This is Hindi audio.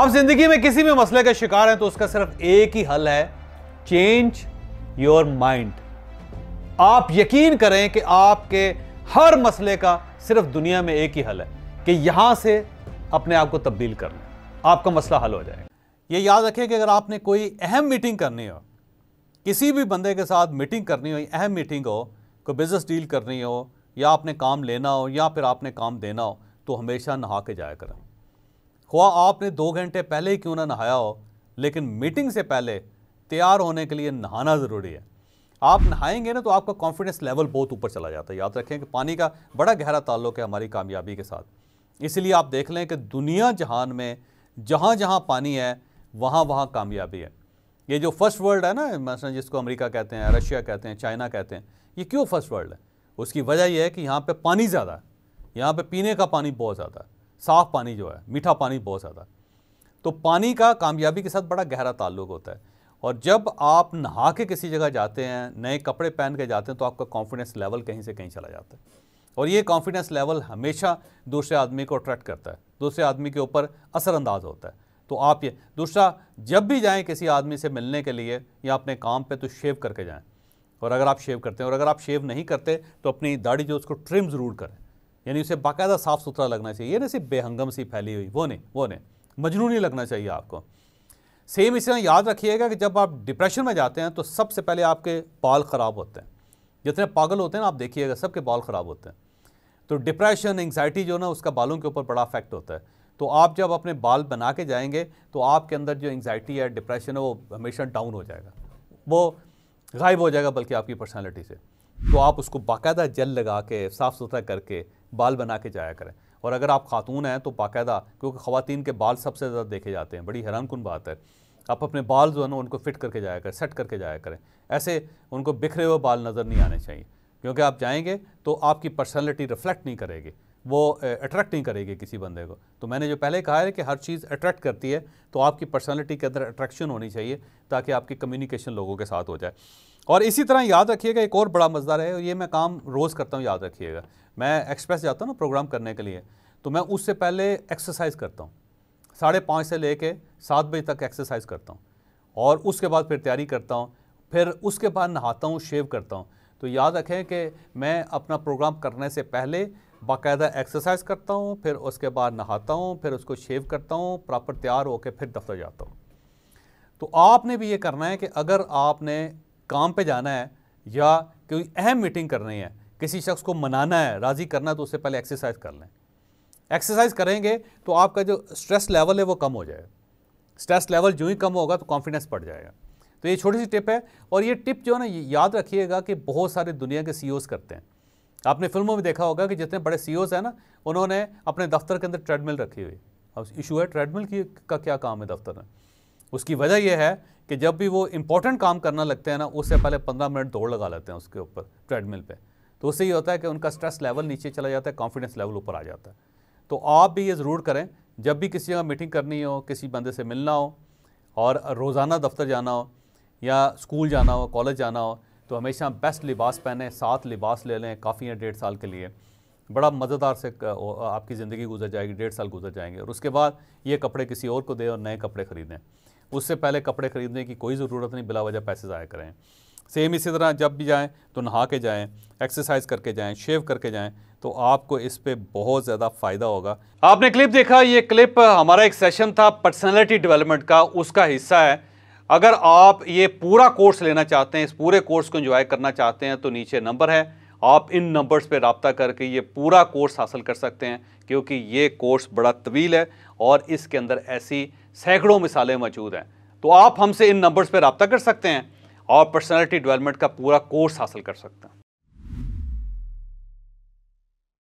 आप जिंदगी में किसी भी मसले का शिकार हैं तो उसका सिर्फ एक ही हल है चेंज योर माइंड आप यकीन करें कि आपके हर मसले का सिर्फ दुनिया में एक ही हल है कि यहां से अपने आप को तब्दील कर लें आपका मसला हल हो जाएगा ये याद रखें कि अगर आपने कोई अहम मीटिंग करनी हो किसी भी बंदे के साथ मीटिंग करनी हो अहम मीटिंग हो कोई बिज़नेस डील करनी हो या आपने काम लेना हो या फिर आपने काम देना हो तो हमेशा नहा के जाया करें ख्वा आपने दो घंटे पहले ही क्यों ना नहाया हो लेकिन मीटिंग से पहले तैयार होने के लिए नहाना ज़रूरी है आप नहाएंगे ना तो आपका कॉन्फिडेंस लेवल बहुत ऊपर चला जाता है याद रखें कि पानी का बड़ा गहरा ताल्लुक है हमारी कामयाबी के साथ इसलिए आप देख लें कि दुनिया जहान में जहाँ जहाँ पानी है वहाँ वहाँ कामयाबी है ये जो फर्स्ट वर्ल्ड है ना मसलन जिसको अमेरिका कहते हैं रशिया कहते हैं चाइना कहते हैं ये क्यों फर्स्ट वर्ल्ड है उसकी वजह यह है कि यहाँ पे पानी ज़्यादा है यहाँ पे पीने का पानी बहुत ज़्यादा है साफ़ पानी जो है मीठा पानी बहुत ज़्यादा तो पानी का कामयाबी के साथ बड़ा गहरा ताल्लुक होता है और जब आप नहा के किसी जगह जाते हैं नए कपड़े पहन के जाते हैं तो आपका कॉन्फिडेंस लेवल कहीं से कहीं चला जाता है और ये कॉन्फिडेंस लेवल हमेशा दूसरे आदमी को अट्रैक्ट करता है दूसरे आदमी के ऊपर असरअंदाज होता है तो आप ये दूसरा जब भी जाएं किसी आदमी से मिलने के लिए या अपने काम पे तो शेव करके जाएं और अगर आप शेव करते हैं और अगर आप शेव नहीं करते तो अपनी दाढ़ी जो उसको ट्रिम ज़रूर करें यानी उसे बाकायदा साफ़ सुथरा लगना चाहिए ना सिर्फ बेहंगम सी फैली हुई वो नहीं वो नहीं नहीं लगना चाहिए आपको सेम इस याद रखिएगा कि जब आप डिप्रेशन में जाते हैं तो सबसे पहले आपके बाल ख़राब होते हैं जितने पागल होते हैं ना आप देखिएगा सबके बाल ख़राब होते हैं तो डिप्रेशन एंगजाइटी जो ना उसका बालों के ऊपर बड़ा अफेक्ट होता है तो आप जब अपने बाल बना के जाएंगे तो आपके अंदर जो एंगजाइटी है डिप्रेशन है वो हमेशा डाउन हो जाएगा वो गायब हो जाएगा बल्कि आपकी पर्सनैलिटी से तो आप उसको बाकायदा जल लगा के साफ़ सुथरा करके बाल बना के जाया करें और अगर आप खातून हैं तो बाकायदा क्योंकि ख़वान के बाल सबसे ज़्यादा देखे जाते हैं बड़ी हैरान कन बात है आप अपने बाल जो है ना उनको फिट करके जाया करें सेट करके जाया करें ऐसे उनको बिखरे हुए बाल नज़र नहीं आने चाहिए क्योंकि आप जाएंगे तो आपकी पर्सनैलिटी रिफ्लेक्ट नहीं करेगी वो अट्रैक्ट नहीं करेगी किसी बंदे को तो मैंने जो पहले कहा है कि हर चीज़ अट्रैक्ट करती है तो आपकी पर्सनैलिटी के अंदर अट्रैक्शन होनी चाहिए ताकि आपकी कम्युनिकेशन लोगों के साथ हो जाए और इसी तरह याद रखिएगा एक और बड़ा मज़दार है और ये मैं काम रोज़ करता हूँ याद रखिएगा मैं एक्सप्रेस जाता हूँ ना प्रोग्राम करने के लिए तो मैं उससे पहले एक्सरसाइज करता हूँ साढ़े पाँच से ले कर सात बजे तक एक्सरसाइज करता हूँ और उसके बाद फिर तैयारी करता हूँ फिर उसके बाद नहाता हूँ शेव करता हूँ तो याद रखें कि मैं अपना प्रोग्राम करने से पहले बाकायदा एक्सरसाइज करता हूँ फिर उसके बाद नहाता हूँ फिर उसको शेव करता हूँ प्रॉपर तैयार होकर फिर दफ्तर जाता हूँ तो आपने भी ये करना है कि अगर आपने काम पे जाना है या कोई अहम मीटिंग करनी है किसी शख्स को मनाना है राज़ी करना है तो उससे पहले एक्सरसाइज कर लें एक्सरसाइज करेंगे तो आपका जो स्ट्रेस लेवल है वो कम हो जाएगा स्ट्रेस लेवल जो ही कम होगा तो कॉन्फिडेंस बढ़ जाएगा तो ये छोटी सी टिप है और ये टिप जो है ना याद रखिएगा कि बहुत सारे दुनिया के सी e करते हैं आपने फिल्मों में देखा होगा कि जितने बड़े सी e हैं ना उन्होंने अपने दफ्तर के अंदर ट्रेडमिल रखी हुई अब इशू है ट्रेडमिल की का क्या काम है दफ्तर में उसकी वजह यह है कि जब भी वो इंपॉर्टेंट काम करना लगते हैं ना उससे पहले पंद्रह मिनट दौड़ लगा लेते हैं उसके ऊपर ट्रेडमिल पर तो उससे ये होता है कि उनका स्ट्रेस लेवल नीचे चला जाता है कॉन्फिडेंस लेवल ऊपर आ जाता है तो आप भी ये ज़रूर करें जब भी किसी जगह मीटिंग करनी हो किसी बंदे से मिलना हो और रोज़ाना दफ्तर जाना हो या स्कूल जाना हो कॉलेज जाना हो तो हमेशा बेस्ट लिबास पहने साथ लिबास ले लें काफ़ी हैं डेढ़ साल के लिए बड़ा मज़ेदार से आपकी ज़िंदगी गुजर जाएगी डेढ़ साल गुजर जाएंगे और उसके बाद ये कपड़े किसी और को दें और नए कपड़े ख़रीदें उससे पहले कपड़े ख़रीदने की कोई ज़रूरत नहीं बिला वजह पैसे ज़ाया करें सेम इसी तरह जब भी जाएँ तो नहा के जाएँ एक्सरसाइज करके जाएँ शेव करके जाएँ तो आपको इस पर बहुत ज़्यादा फ़ायदा होगा आपने क्लिप देखा ये क्लिप हमारा एक सेशन था पर्सनैलिटी डेवलपमेंट का उसका हिस्सा है अगर आप ये पूरा कोर्स लेना चाहते हैं इस पूरे कोर्स को इन्जॉय करना चाहते हैं तो नीचे नंबर है आप इन नंबर्स पे रबता करके ये पूरा कोर्स हासिल कर सकते हैं क्योंकि ये कोर्स बड़ा तवील है और इसके अंदर ऐसी सैकड़ों मिसालें मौजूद हैं तो आप हमसे इन नंबर्स पे रबता कर सकते हैं और पर्सनैलिटी डेवलपमेंट का पूरा कोर्स हासिल कर सकते हैं